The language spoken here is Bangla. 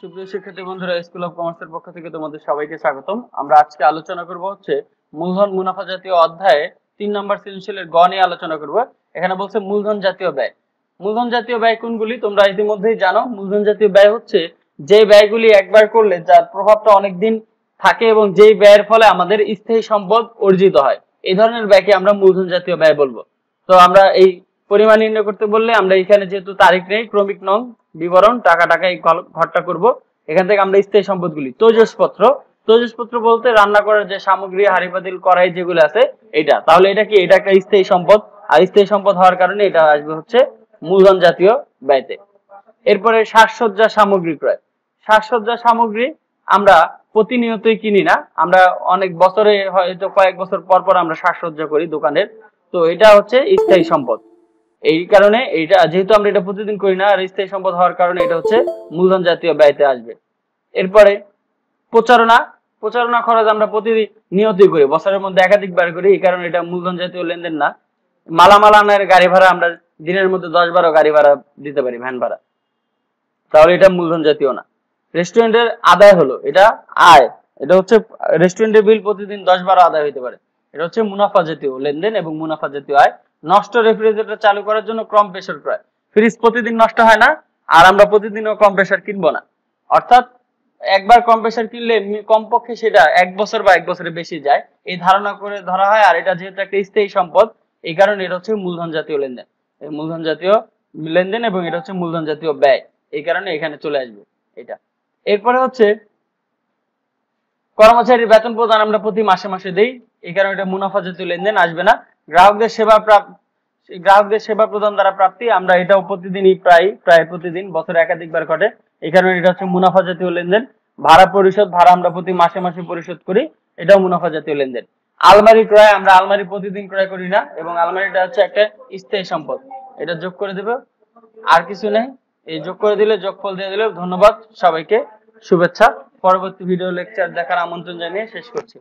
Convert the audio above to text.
সুপ্রিয় শিক্ষার্থী বন্ধুরা স্কুল অফ কমার্সের পক্ষ থেকে তোমাদের সবাইকে স্বাগতম আমরা আজকে আলোচনা করব হচ্ছে মূলধন মুনাফা জাতীয় অধ্যায়ে তিন নম্বর গ নিয়ে আলোচনা করব এখানে বলছে মূলধন জাতীয় ব্যয় মূলধন জাতীয় ব্যয় কোনগুলি তোমরা ইতিমধ্যেই জানো মূলধন জাতীয় ব্যয় হচ্ছে যে ব্যয়গুলি একবার করলে যার প্রভাবটা অনেকদিন থাকে এবং যেই ব্যয়ের ফলে আমাদের স্থায়ী সম্পদ অর্জিত হয় এই ধরনের ব্যয়কে আমরা মূলধন জাতীয় ব্যয় বলবো তো আমরা এই পরিমাণ নির্ণয় করতে বললে আমরা এখানে যেহেতু তারিখ নেই ক্রমিক নং বিবরণ টাকা টাকা এই ঘরটা করব এখান থেকে আমরা স্থায়ী সম্পদগুলি তৈজসপত্র তৈজসপত্র বলতে রান্না করার যে সামগ্রী হাড়িপাতিল কড়াই যেগুলো আছে এটা তাহলে এটা কি এটা একটা স্থায়ী সম্পদ আর স্থায়ী সম্পদ হওয়ার কারণে এটা আসবে হচ্ছে মূলধন জাতীয় ব্যয়তে এরপরে সাজসজ্জা সামগ্রী ক্রয় সাজসজ্জা সামগ্রী আমরা প্রতিনিয়তই কিনি না আমরা অনেক বছরে হয়তো কয়েক বছর পর পর আমরা সাজসজ্জা করি দোকানের তো এটা হচ্ছে স্থায়ী সম্পদ এই কারণে এটা যেহেতু আমরা এটা প্রতিদিন করি না আর স্থায়ী সম্পদ হওয়ার কারণে এটা হচ্ছে মূলধন জাতীয় ব্যয়তে আসবে এরপরে প্রচারণা প্রচারণা খরচ আমরা প্রতিদিন নিয়তই করি বছরের মধ্যে একাধিকবার করি এই কারণে এটা মূলধন জাতীয় লেনদেন না মালামাল আনার গাড়ি ভাড়া আমরা দিনের মধ্যে দশ বারো গাড়ি ভাড়া দিতে পারি ভ্যান ভাড়া তাহলে এটা মূলধন জাতীয় না রেস্টুরেন্টের আদায় হলো এটা আয় এটা হচ্ছে রেস্টুরেন্টের বিল প্রতিদিন দশ বারো আদায় হইতে পারে এটা হচ্ছে মুনাফা জাতীয় লেনদেন এবং মুনাফা জাতীয় আয় নষ্ট রেফ্রিজারেটর চালু করার জন্য কম প্রেশার ক্রয় ফ্রিজ প্রতিদিন নষ্ট হয় না আর আমরা প্রতিদিনও কম প্রেশার কিনবো না অর্থাৎ একবার কম প্রেশার কিনলে কমপক্ষে সেটা এক বছর বা এক বছরের বেশি যায় এই ধারণা করে ধরা হয় আর এটা যেহেতু একটা স্থায়ী সম্পদ এই কারণে এটা হচ্ছে মূলধন জাতীয় লেনদেন মূলধন জাতীয় লেনদেন এবং এটা হচ্ছে মূলধন জাতীয় ব্যয় এই কারণে এখানে চলে আসবে এটা এরপরে হচ্ছে কর্মচারীর বেতন প্রদান আমরা প্রতি মাসে মাসে দেই এই কারণে এটা মুনাফা জাতীয় লেনদেন আসবে না গ্রাহকদের সেবা গ্রাহকদের সেবা প্রদান দ্বারা প্রাপ্তি আমরা এটাও প্রতিদিনই প্রায় প্রায় প্রতিদিন বছরে একাধিকবার ঘটে এই কারণে এটা হচ্ছে মুনাফা জাতীয় লেনদেন ভাড়া পরিশোধ ভাড়া আমরা প্রতি মাসে মাসে পরিশোধ করি এটাও মুনাফা জাতীয় লেনদেন আলমারি ক্রয় আমরা আলমারি প্রতিদিন ক্রয় করি না এবং আলমারিটা হচ্ছে একটা স্থায়ী সম্পদ এটা যোগ করে দেবে আর কিছু নেই এই যোগ করে দিলে যোগফল দিয়ে দিলে ধন্যবাদ সবাইকে শুভেচ্ছা পরবর্তী ভিডিও লেকচার দেখার আমন্ত্রণ জানিয়ে শেষ করছি